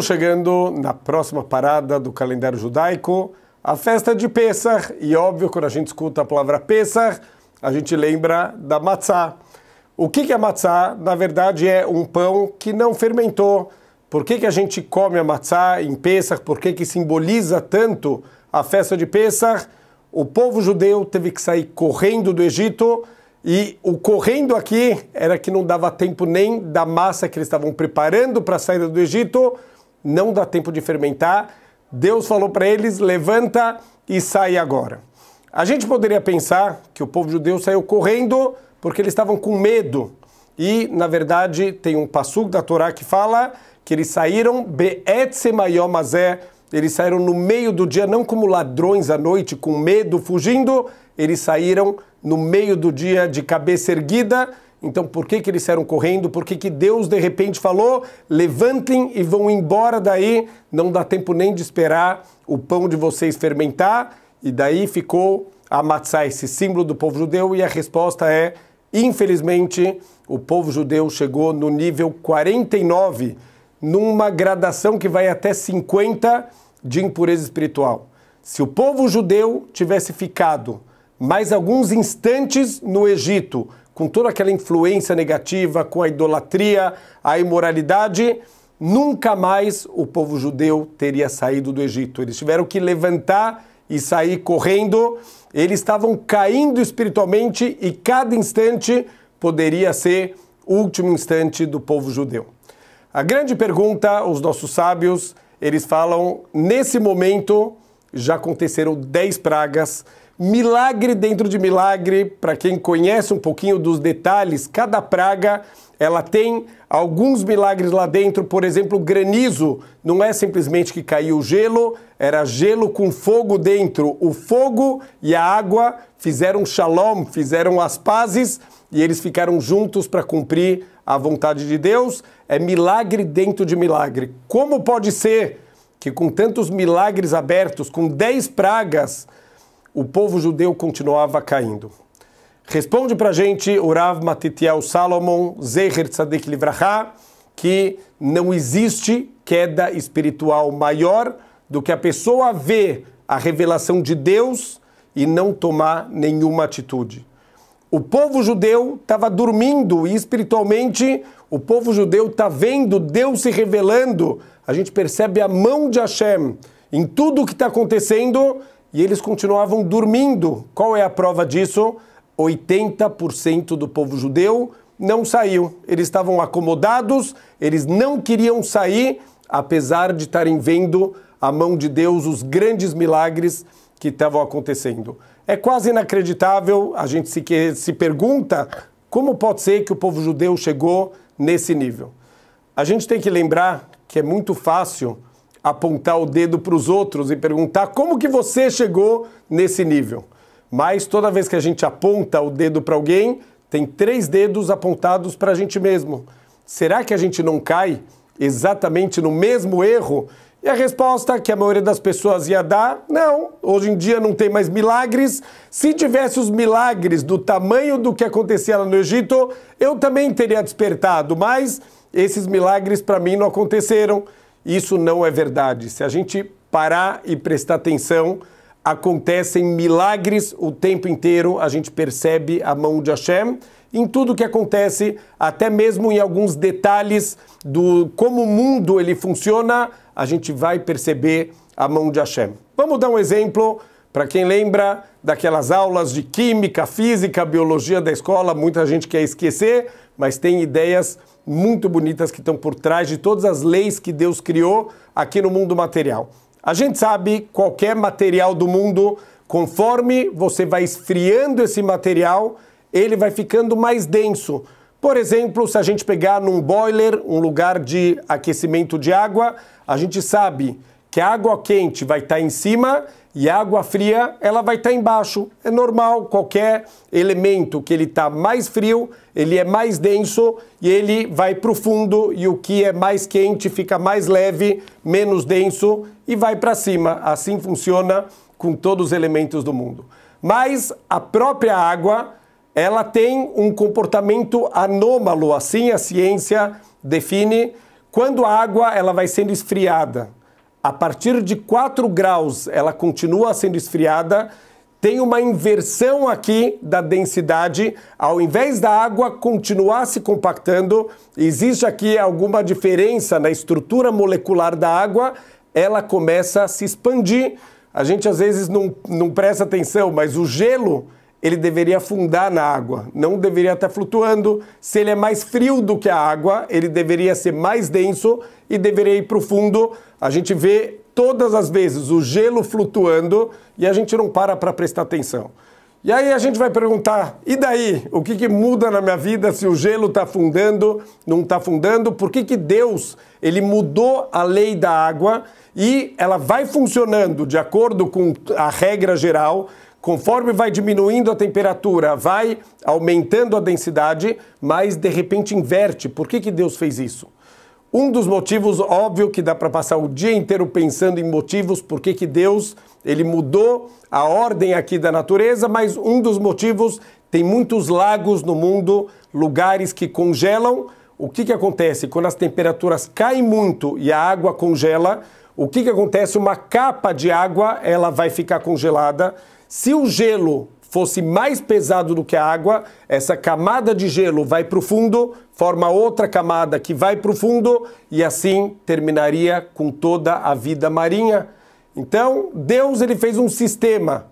Estamos chegando na próxima parada do calendário judaico, a festa de Pesach. E óbvio, quando a gente escuta a palavra Pesach, a gente lembra da matzá. O que, é matzá? Na verdade, é um pão que não fermentou. Por que, que a gente come a matzá em Pesach? Por que, que simboliza tanto a festa de Pesach? O povo judeu teve que sair correndo do Egito e o correndo aqui era que não dava tempo nem da massa que eles estavam preparando para a saída do Egito não dá tempo de fermentar. Deus falou para eles: levanta e sai agora. A gente poderia pensar que o povo judeu saiu correndo porque eles estavam com medo. E, na verdade, tem um passo da Torá que fala que eles saíram be'etzemayomazé, eles saíram no meio do dia, não como ladrões à noite, com medo, fugindo, eles saíram no meio do dia de cabeça erguida então, por que, que eles saíram correndo? Por que, que Deus de repente falou: levantem e vão embora daí? Não dá tempo nem de esperar o pão de vocês fermentar. E daí ficou a matzá, esse símbolo do povo judeu. E a resposta é: infelizmente, o povo judeu chegou no nível 49, numa gradação que vai até 50 de impureza espiritual. Se o povo judeu tivesse ficado mais alguns instantes no Egito, com toda aquela influência negativa, com a idolatria, a imoralidade, nunca mais o povo judeu teria saído do Egito. Eles tiveram que levantar e sair correndo. Eles estavam caindo espiritualmente e cada instante poderia ser o último instante do povo judeu. A grande pergunta, os nossos sábios, eles falam, nesse momento já aconteceram 10 pragas Milagre dentro de milagre, para quem conhece um pouquinho dos detalhes, cada praga ela tem alguns milagres lá dentro, por exemplo, granizo não é simplesmente que caiu o gelo, era gelo com fogo dentro. O fogo e a água fizeram shalom, fizeram as pazes e eles ficaram juntos para cumprir a vontade de Deus. É milagre dentro de milagre. Como pode ser que com tantos milagres abertos, com dez pragas, o povo judeu continuava caindo. Responde para a gente o Matitiel Salomon Zeher Tzadik Livraha que não existe queda espiritual maior do que a pessoa ver a revelação de Deus e não tomar nenhuma atitude. O povo judeu estava dormindo e espiritualmente o povo judeu está vendo Deus se revelando. A gente percebe a mão de Hashem em tudo o que está acontecendo e eles continuavam dormindo. Qual é a prova disso? 80% do povo judeu não saiu. Eles estavam acomodados, eles não queriam sair, apesar de estarem vendo a mão de Deus, os grandes milagres que estavam acontecendo. É quase inacreditável, a gente se, se pergunta como pode ser que o povo judeu chegou nesse nível. A gente tem que lembrar que é muito fácil apontar o dedo para os outros e perguntar como que você chegou nesse nível. Mas toda vez que a gente aponta o dedo para alguém, tem três dedos apontados para a gente mesmo. Será que a gente não cai exatamente no mesmo erro? E a resposta que a maioria das pessoas ia dar, não, hoje em dia não tem mais milagres. Se tivesse os milagres do tamanho do que acontecia lá no Egito, eu também teria despertado, mas esses milagres para mim não aconteceram. Isso não é verdade. Se a gente parar e prestar atenção, acontecem milagres o tempo inteiro, a gente percebe a mão de Hashem em tudo que acontece, até mesmo em alguns detalhes do como o mundo ele funciona, a gente vai perceber a mão de Hashem. Vamos dar um exemplo para quem lembra daquelas aulas de química, física, biologia da escola, muita gente quer esquecer, mas tem ideias muito bonitas que estão por trás de todas as leis que Deus criou aqui no mundo material. A gente sabe qualquer material do mundo, conforme você vai esfriando esse material, ele vai ficando mais denso. Por exemplo, se a gente pegar num boiler, um lugar de aquecimento de água, a gente sabe que a água quente vai estar tá em cima e a água fria ela vai estar tá embaixo. É normal, qualquer elemento que ele está mais frio, ele é mais denso e ele vai para o fundo e o que é mais quente fica mais leve, menos denso e vai para cima. Assim funciona com todos os elementos do mundo. Mas a própria água, ela tem um comportamento anômalo, assim a ciência define, quando a água ela vai sendo esfriada. A partir de 4 graus, ela continua sendo esfriada. Tem uma inversão aqui da densidade. Ao invés da água continuar se compactando, existe aqui alguma diferença na estrutura molecular da água. Ela começa a se expandir. A gente às vezes não, não presta atenção, mas o gelo ele deveria afundar na água, não deveria estar flutuando. Se ele é mais frio do que a água, ele deveria ser mais denso e deveria ir para o fundo. A gente vê todas as vezes o gelo flutuando e a gente não para para prestar atenção. E aí a gente vai perguntar: e daí? O que, que muda na minha vida se o gelo está afundando, não está afundando? Por que, que Deus ele mudou a lei da água e ela vai funcionando de acordo com a regra geral? Conforme vai diminuindo a temperatura, vai aumentando a densidade, mas de repente inverte. Por que, que Deus fez isso? Um dos motivos, óbvio, que dá para passar o dia inteiro pensando em motivos por que Deus ele mudou a ordem aqui da natureza, mas um dos motivos tem muitos lagos no mundo, lugares que congelam. O que, que acontece? Quando as temperaturas caem muito e a água congela, o que, que acontece? Uma capa de água ela vai ficar congelada. Se o gelo fosse mais pesado do que a água, essa camada de gelo vai para o fundo, forma outra camada que vai para o fundo e assim terminaria com toda a vida marinha. Então, Deus ele fez um sistema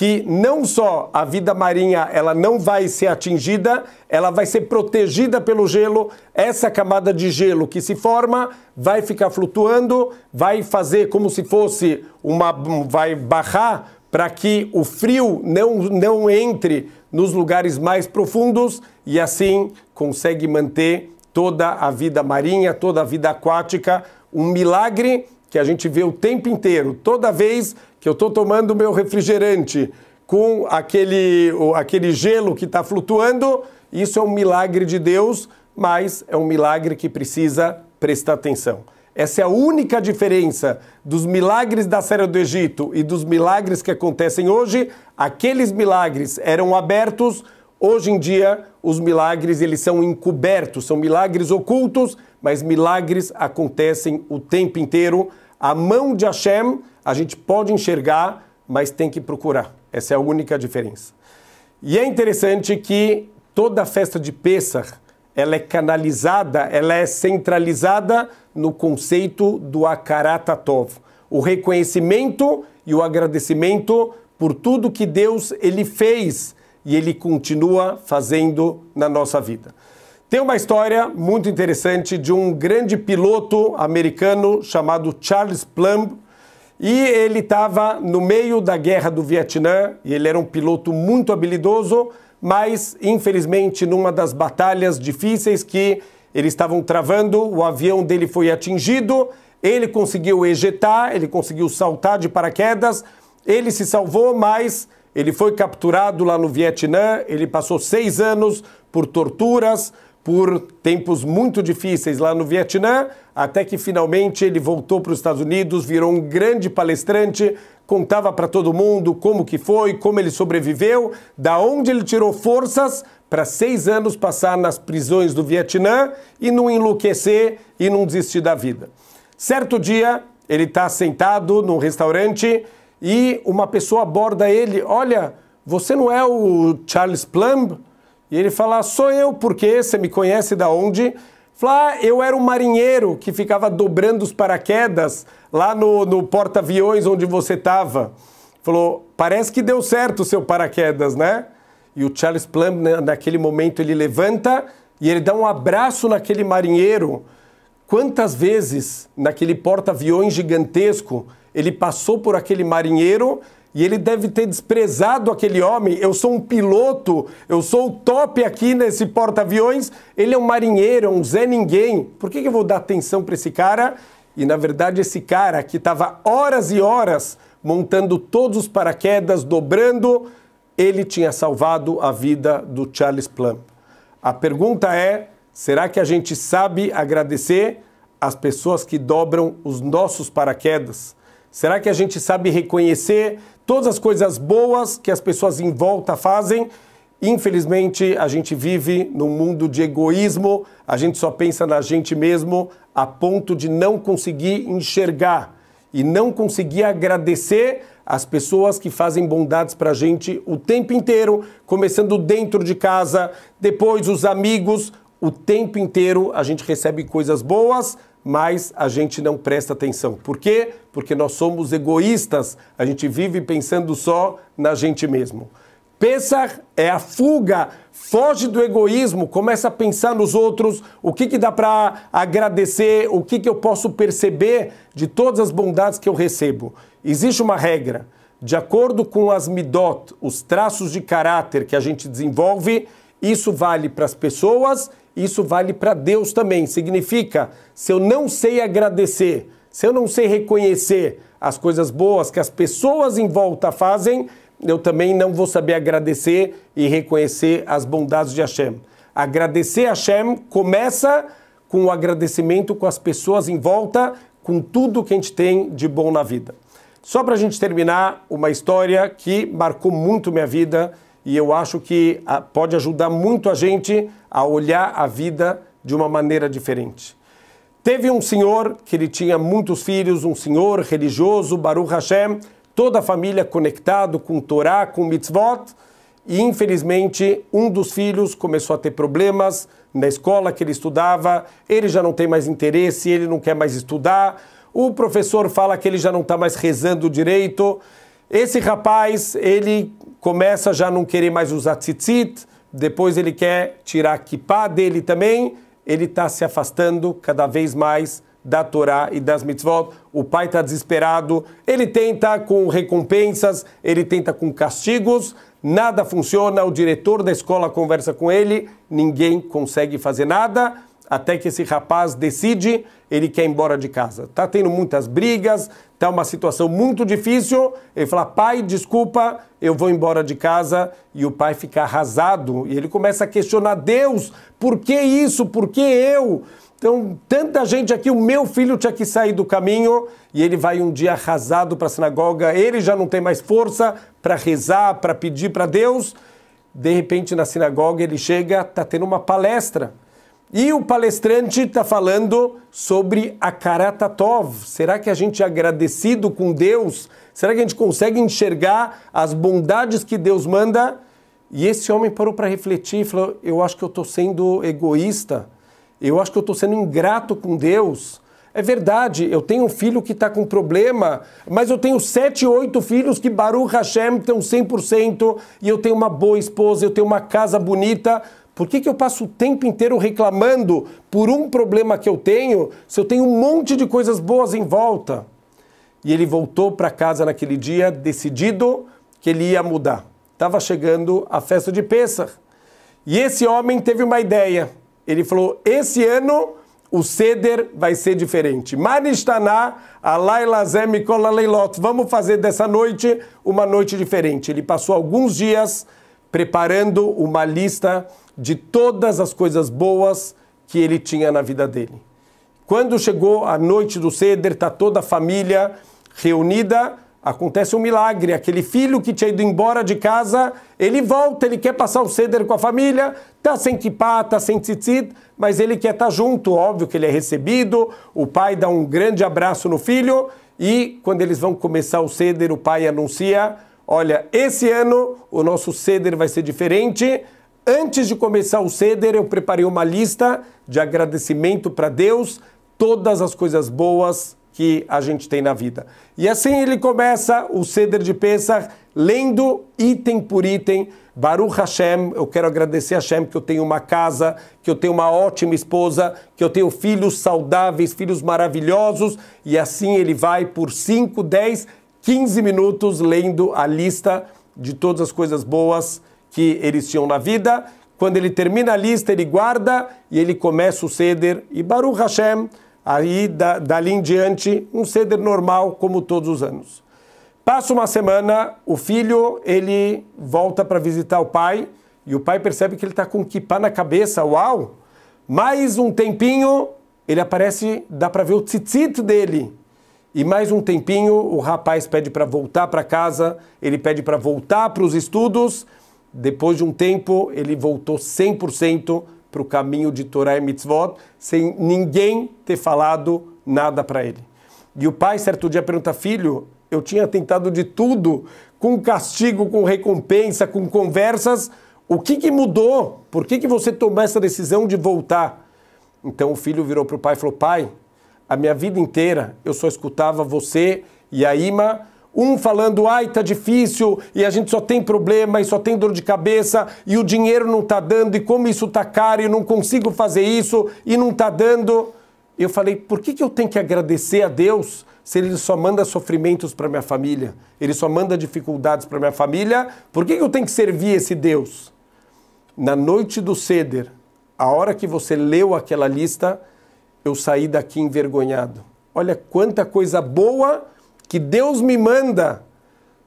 que não só a vida marinha ela não vai ser atingida, ela vai ser protegida pelo gelo. Essa camada de gelo que se forma vai ficar flutuando, vai fazer como se fosse uma vai barrar para que o frio não, não entre nos lugares mais profundos e assim consegue manter toda a vida marinha, toda a vida aquática, um milagre que a gente vê o tempo inteiro. Toda vez que eu estou tomando meu refrigerante com aquele, aquele gelo que está flutuando, isso é um milagre de Deus, mas é um milagre que precisa prestar atenção. Essa é a única diferença dos milagres da Série do Egito e dos milagres que acontecem hoje. Aqueles milagres eram abertos, hoje em dia os milagres eles são encobertos, são milagres ocultos, mas milagres acontecem o tempo inteiro. A mão de Hashem a gente pode enxergar, mas tem que procurar. Essa é a única diferença. E é interessante que toda a festa de Pêssar ela é canalizada, ela é centralizada no conceito do Akaratatov, o reconhecimento e o agradecimento por tudo que Deus ele fez e ele continua fazendo na nossa vida. Tem uma história muito interessante de um grande piloto americano chamado Charles Plumb, e ele estava no meio da guerra do Vietnã, e ele era um piloto muito habilidoso, mas infelizmente numa das batalhas difíceis que eles estavam travando, o avião dele foi atingido, ele conseguiu ejetar, ele conseguiu saltar de paraquedas, ele se salvou, mas ele foi capturado lá no Vietnã, ele passou seis anos por torturas, por tempos muito difíceis lá no Vietnã, até que finalmente ele voltou para os Estados Unidos, virou um grande palestrante, contava para todo mundo como que foi, como ele sobreviveu, da onde ele tirou forças para seis anos passar nas prisões do Vietnã e não enlouquecer e não desistir da vida. Certo dia, ele está sentado num restaurante e uma pessoa aborda ele, olha, você não é o Charles Plumb? E ele fala: Sou eu, porque você me conhece da onde? Fala, ah, eu era um marinheiro que ficava dobrando os paraquedas lá no, no porta-aviões onde você estava. Falou: Parece que deu certo o seu paraquedas, né? E o Charles Plum, né, naquele momento, ele levanta e ele dá um abraço naquele marinheiro. Quantas vezes naquele porta-aviões gigantesco ele passou por aquele marinheiro e ele deve ter desprezado aquele homem. Eu sou um piloto, eu sou o top aqui nesse porta-aviões. Ele é um marinheiro, é um Zé Ninguém. Por que, que eu vou dar atenção para esse cara? E na verdade, esse cara que estava horas e horas montando todos os paraquedas, dobrando, ele tinha salvado a vida do Charles Plum. A pergunta é: será que a gente sabe agradecer às pessoas que dobram os nossos paraquedas? Será que a gente sabe reconhecer todas as coisas boas que as pessoas em volta fazem? Infelizmente, a gente vive num mundo de egoísmo, a gente só pensa na gente mesmo a ponto de não conseguir enxergar e não conseguir agradecer as pessoas que fazem bondades para a gente o tempo inteiro, começando dentro de casa, depois os amigos, o tempo inteiro a gente recebe coisas boas, mas a gente não presta atenção. Por quê? Porque nós somos egoístas, a gente vive pensando só na gente mesmo. Pensar é a fuga, foge do egoísmo, começa a pensar nos outros, o que, que dá para agradecer, o que, que eu posso perceber de todas as bondades que eu recebo. Existe uma regra, de acordo com as midot, os traços de caráter que a gente desenvolve, isso vale para as pessoas isso vale para Deus também. Significa, se eu não sei agradecer, se eu não sei reconhecer as coisas boas que as pessoas em volta fazem, eu também não vou saber agradecer e reconhecer as bondades de Hashem. Agradecer Hashem começa com o agradecimento com as pessoas em volta, com tudo que a gente tem de bom na vida. Só para a gente terminar, uma história que marcou muito minha vida e eu acho que ah, pode ajudar muito a gente a olhar a vida de uma maneira diferente. Teve um senhor que ele tinha muitos filhos, um senhor religioso, Baruch Hashem, toda a família conectado com Torá, com mitzvot, e infelizmente um dos filhos começou a ter problemas na escola que ele estudava, ele já não tem mais interesse, ele não quer mais estudar, o professor fala que ele já não está mais rezando direito, esse rapaz, ele começa já a não querer mais usar tzitzit, depois ele quer tirar a dele também, ele está se afastando cada vez mais da Torá e das mitzvot. O pai está desesperado, ele tenta com recompensas, ele tenta com castigos, nada funciona. O diretor da escola conversa com ele, ninguém consegue fazer nada até que esse rapaz decide, ele quer ir embora de casa. Tá tendo muitas brigas, tá uma situação muito difícil. Ele fala: "Pai, desculpa, eu vou embora de casa". E o pai fica arrasado e ele começa a questionar Deus: "Por que isso? Por que eu?" Então, tanta gente aqui, o meu filho tinha que sair do caminho e ele vai um dia arrasado para a sinagoga, ele já não tem mais força para rezar, para pedir para Deus. De repente, na sinagoga, ele chega, está tendo uma palestra. E o palestrante está falando sobre a Karatatov. Será que a gente é agradecido com Deus? Será que a gente consegue enxergar as bondades que Deus manda? E esse homem parou para refletir e falou: Eu acho que eu estou sendo egoísta, eu acho que eu estou sendo ingrato com Deus. É verdade, eu tenho um filho que está com problema, mas eu tenho sete, oito filhos que Baruch Hashem estão 100% e eu tenho uma boa esposa, eu tenho uma casa bonita, por que, que eu passo o tempo inteiro reclamando por um problema que eu tenho, se eu tenho um monte de coisas boas em volta? E ele voltou para casa naquele dia decidido que ele ia mudar. Estava chegando a festa de Pêssar. E esse homem teve uma ideia. Ele falou: esse ano o ceder vai ser diferente. Manistaná, Alailazem e Leilot. Vamos fazer dessa noite uma noite diferente. Ele passou alguns dias preparando uma lista de todas as coisas boas que ele tinha na vida dele. Quando chegou a noite do ceder, está toda a família reunida, acontece um milagre. Aquele filho que tinha ido embora de casa, ele volta, ele quer passar o ceder com a família, tá sem kipá, tá sem tzitzit, mas ele quer estar tá junto. Óbvio que ele é recebido, o pai dá um grande abraço no filho e quando eles vão começar o ceder, o pai anuncia: olha, esse ano o nosso ceder vai ser diferente Antes de começar o ceder, eu preparei uma lista de agradecimento para Deus, todas as coisas boas que a gente tem na vida. E assim ele começa o ceder de Pesach, lendo item por item, Baruch Hashem, eu quero agradecer a Hashem que eu tenho uma casa, que eu tenho uma ótima esposa, que eu tenho filhos saudáveis, filhos maravilhosos, e assim ele vai por 5, 10, 15 minutos lendo a lista de todas as coisas boas que eles tinham na vida. Quando ele termina a lista, ele guarda e ele começa o ceder. E Baruch Hashem, aí da, dali em diante, um ceder normal, como todos os anos. Passa uma semana, o filho ele volta para visitar o pai e o pai percebe que ele está com kipá na cabeça. Uau! Mais um tempinho, ele aparece, dá para ver o tzitzit dele. E mais um tempinho, o rapaz pede para voltar para casa, ele pede para voltar para os estudos. Depois de um tempo, ele voltou 100% para o caminho de Torá e Mitzvot, sem ninguém ter falado nada para ele. E o pai, certo dia, pergunta: Filho, eu tinha tentado de tudo, com castigo, com recompensa, com conversas. O que, que mudou? Por que, que você tomou essa decisão de voltar? Então o filho virou para o pai e falou: Pai, a minha vida inteira eu só escutava você e a Ima um falando, ai, tá difícil e a gente só tem problema e só tem dor de cabeça e o dinheiro não tá dando e como isso tá caro e não consigo fazer isso e não tá dando. Eu falei, por que, que eu tenho que agradecer a Deus se Ele só manda sofrimentos para minha família? Ele só manda dificuldades para minha família? Por que, que eu tenho que servir esse Deus? Na noite do ceder, a hora que você leu aquela lista, eu saí daqui envergonhado. Olha quanta coisa boa que Deus me manda,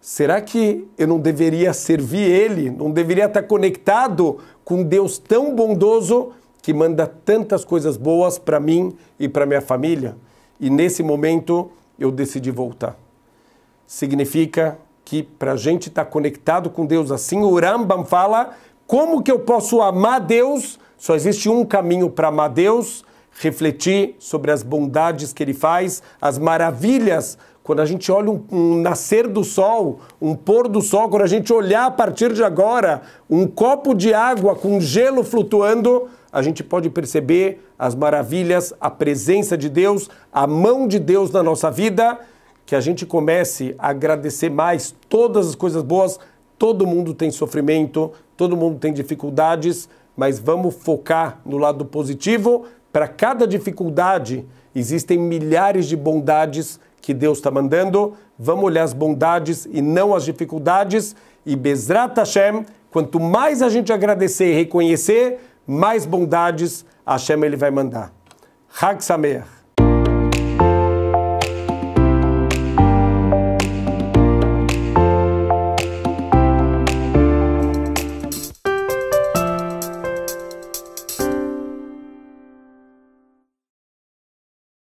será que eu não deveria servir Ele? Não deveria estar conectado com Deus tão bondoso que manda tantas coisas boas para mim e para minha família? E nesse momento eu decidi voltar. Significa que para a gente estar tá conectado com Deus assim, o Rambam fala como que eu posso amar Deus? Só existe um caminho para amar Deus, refletir sobre as bondades que ele faz, as maravilhas quando a gente olha um, um, nascer do sol, um pôr do sol, quando a gente olhar a partir de agora um copo de água com gelo flutuando, a gente pode perceber as maravilhas, a presença de Deus, a mão de Deus na nossa vida, que a gente comece a agradecer mais todas as coisas boas. Todo mundo tem sofrimento, todo mundo tem dificuldades, mas vamos focar no lado positivo para cada dificuldade, existem milhares de bondades que Deus está mandando. Vamos olhar as bondades e não as dificuldades. E Bezrat Hashem, quanto mais a gente agradecer e reconhecer, mais bondades Hashem ele vai mandar. Hag Sameach.